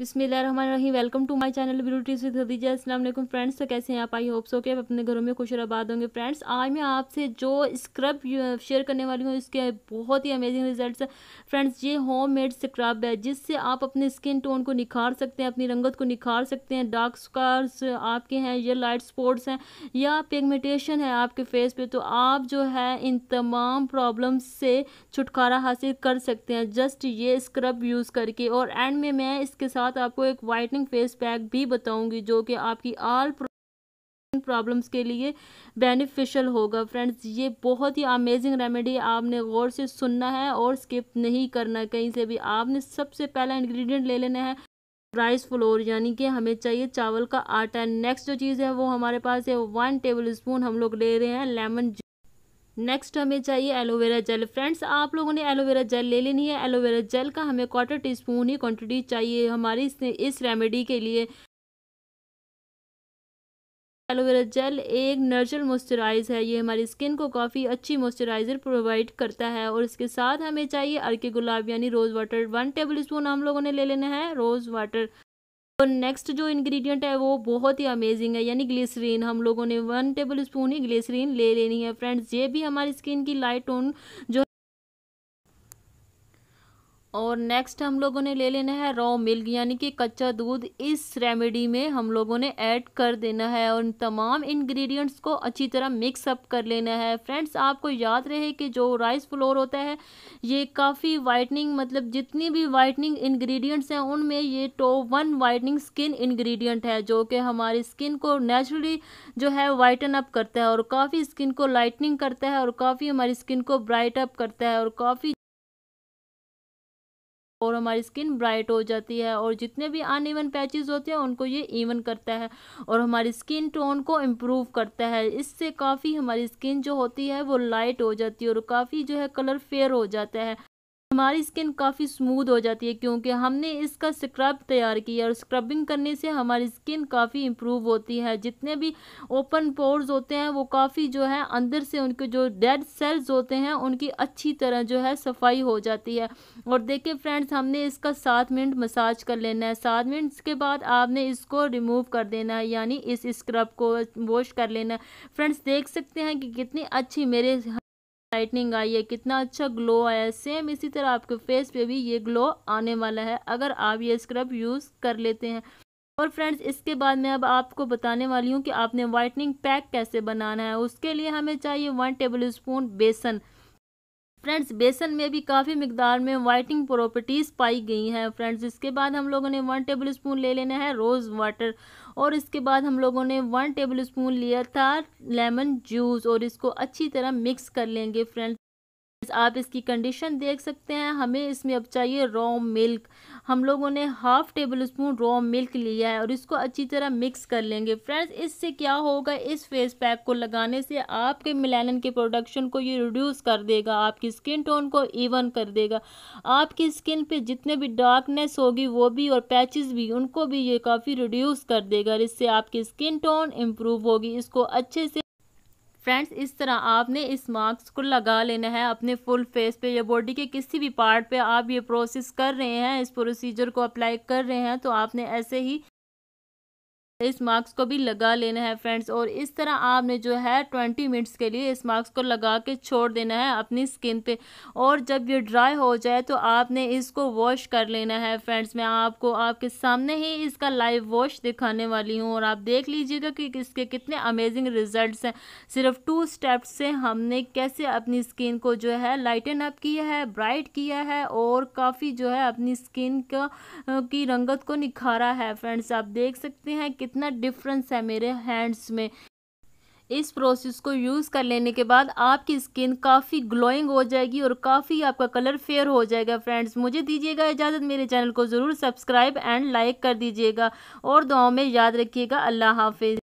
बिस्मिल्लाहिर्रहमानिर्रहीम welcome to my channel beauties with Khadija Aslam friends तो कैसे हैं आप आई होप सो के आप अपने घरों में खुश और आबाद होंगे फ्रेंड्स आज मैं आपसे जो स्क्रब शेयर uh, करने वाली हूँ इसके बहुत ही अमेजिंग रिजल्ट्स फ्रेंड्स ये होम मेड स्क्रब है जिससे आप अपने स्किन टोन को निखार सकते हैं अपनी रंगत को निखार सकते हैं डार्क स्कार्स आपके हैं या लाइट स्पॉट्स हैं या पिगमेटेशन है आपके फेस पर तो आप जो है इन तमाम प्रॉब्लम से छुटकारा हासिल कर सकते हैं जस्ट ये स्क्रब यूज़ करके और एंड में मैं इसके साथ साथ आपको एक वाइटनिंग फेस पैक भी बताऊंगी जो कि आपकी आल प्रॉब्लम्स के लिए बेनिफिशियल होगा फ्रेंड्स ये बहुत ही अमेजिंग रेमेडी आपने गौर से सुनना है और स्किप नहीं करना कहीं से भी आपने सबसे पहला इंग्रेडिएंट ले लेना है राइस फ्लोर यानी कि हमें चाहिए चावल का आटा नेक्स्ट जो चीज़ है वो हमारे पास है वन टेबल स्पून हम लोग ले रहे हैं लेमन नेक्स्ट हमें चाहिए एलोवेरा जेल फ्रेंड्स आप लोगों ने एलोवेरा जेल ले लेनी है एलोवेरा जेल का हमें क्वार्टर टी स्पून ही क्वान्टिटी चाहिए हमारी इस, इस रेमेडी के लिए एलोवेरा जेल एक नर्चरल मॉइस्चराइज है ये हमारी स्किन को काफ़ी अच्छी मॉइस्चराइजर प्रोवाइड करता है और इसके साथ हमें चाहिए अर्के गुलाब यानी rose water one tablespoon हम लोगों ने ले लेना है रोज़ वाटर और नेक्स्ट जो इंग्रेडिएंट है वो बहुत ही अमेजिंग है यानी ग्लिसरीन हम लोगों ने वन टेबल स्पून ही ग्लिसरीन ले लेनी है फ्रेंड्स ये भी हमारी स्किन की लाइट टोन जो और नेक्स्ट हम लोगों ने ले लेना है रॉ मिल्क यानी कि कच्चा दूध इस रेमेडी में हम लोगों ने ऐड कर देना है और तमाम इंग्रेडिएंट्स को अच्छी तरह मिक्स अप कर लेना है फ्रेंड्स आपको याद रहे कि जो राइस फ्लोर होता है ये काफ़ी वाइटनिंग मतलब जितनी भी वाइटनिंग इंग्रेडिएंट्स हैं उनमें ये top one whitening skin ingredient है जो कि हमारी स्किन को नेचुरली जो है वाइटन अप करता है और काफ़ी स्किन को लाइटनिंग करता है और काफ़ी हमारी स्किन को ब्राइट अप करता है और काफ़ी और हमारी स्किन ब्राइट हो जाती है और जितने भी अन ईवन पैचेज होते हैं उनको ये इवन करता है और हमारी स्किन टोन को इम्प्रूव करता है इससे काफ़ी हमारी स्किन जो होती है वो लाइट हो जाती है और काफ़ी जो है कलर फेयर हो जाता है हमारी स्किन काफ़ी स्मूद हो जाती है क्योंकि हमने इसका स्क्रब तैयार किया और स्क्रबिंग करने से हमारी स्किन काफ़ी इम्प्रूव होती है जितने भी ओपन पोर्स होते हैं वो काफ़ी जो है अंदर से उनके जो डेड सेल्स होते हैं उनकी अच्छी तरह जो है सफाई हो जाती है और देखिए फ्रेंड्स हमने इसका सात मिनट मसाज कर लेना है सात मिनट्स के बाद आपने इसको रिमूव कर देना है यानी इस स्क्रब को वॉश कर लेना है फ्रेंड्स देख सकते हैं कि कितनी अच्छी मेरे लाइटनिंग आई है कितना अच्छा ग्लो आया है सेम इसी तरह आपके फेस पे भी ये ग्लो आने वाला है अगर आप ये स्क्रब यूज़ कर लेते हैं और फ्रेंड्स इसके बाद मैं अब आपको बताने वाली हूँ कि आपने वाइटनिंग पैक कैसे बनाना है उसके लिए हमें चाहिए वन टेबल स्पून बेसन फ्रेंड्स बेसन में भी काफ़ी मकदार में वाइटिंग प्रॉपर्टीज़ पाई गई हैं फ्रेंड्स इसके बाद हम लोगों ने वन टेबल स्पून ले लेना है रोज़ वाटर और इसके बाद हम लोगों ने वन टेबल स्पून लिया था लेमन जूस और इसको अच्छी तरह मिक्स कर लेंगे फ्रेंड्स आप इसकी कंडीशन देख सकते हैं हमें इसमें अब चाहिए रॉ मिल्क हम लोगों ने half tablespoon raw milk लिया है और इसको अच्छी तरह मिक्स कर लेंगे फ्रेंड्स इससे क्या होगा इस फेस पैक को लगाने से आपके मिलानन के प्रोडक्शन को ये रिड्यूस कर देगा आपकी स्किन टोन को इवन कर देगा आपकी स्किन पे जितने भी डार्कनेस होगी वो भी और पैचेस भी उनको भी ये काफ़ी रिड्यूस कर देगा इससे आपकी स्किन टोन इम्प्रूव होगी इसको अच्छे से फ्रेंड्स इस तरह आपने इस मार्क्स को लगा लेना है अपने फुल फेस पे या बॉडी के किसी भी पार्ट पे आप ये प्रोसेस कर रहे हैं इस प्रोसीजर को अप्लाई कर रहे हैं तो आपने ऐसे ही इस मार्क्स को भी लगा लेना है फ्रेंड्स और इस तरह आपने जो है ट्वेंटी मिनट्स के लिए इस मार्क्स को लगा के छोड़ देना है अपनी स्किन पे और जब ये ड्राई हो जाए तो आपने इसको वॉश कर लेना है फ्रेंड्स मैं आपको आपके सामने ही इसका लाइव वॉश दिखाने वाली हूँ और आप देख लीजिएगा कि इसके कितने अमेजिंग रिजल्ट हैं सिर्फ टू स्टेप से हमने कैसे अपनी स्किन को जो है लाइटन अप किया है ब्राइट किया है और काफ़ी जो है अपनी स्किन का की रंगत को निखारा है फ्रेंड्स आप देख सकते हैं कि कितना डिफरेंस है मेरे हैंड्स में इस प्रोसेस को यूज़ कर लेने के बाद आपकी स्किन काफ़ी ग्लोइंग हो जाएगी और काफ़ी आपका कलर फेयर हो जाएगा फ्रेंड्स मुझे दीजिएगा इजाज़त मेरे चैनल को ज़रूर सब्सक्राइब एंड लाइक कर दीजिएगा और दुआओं में याद रखिएगा अल्लाह हाफिज़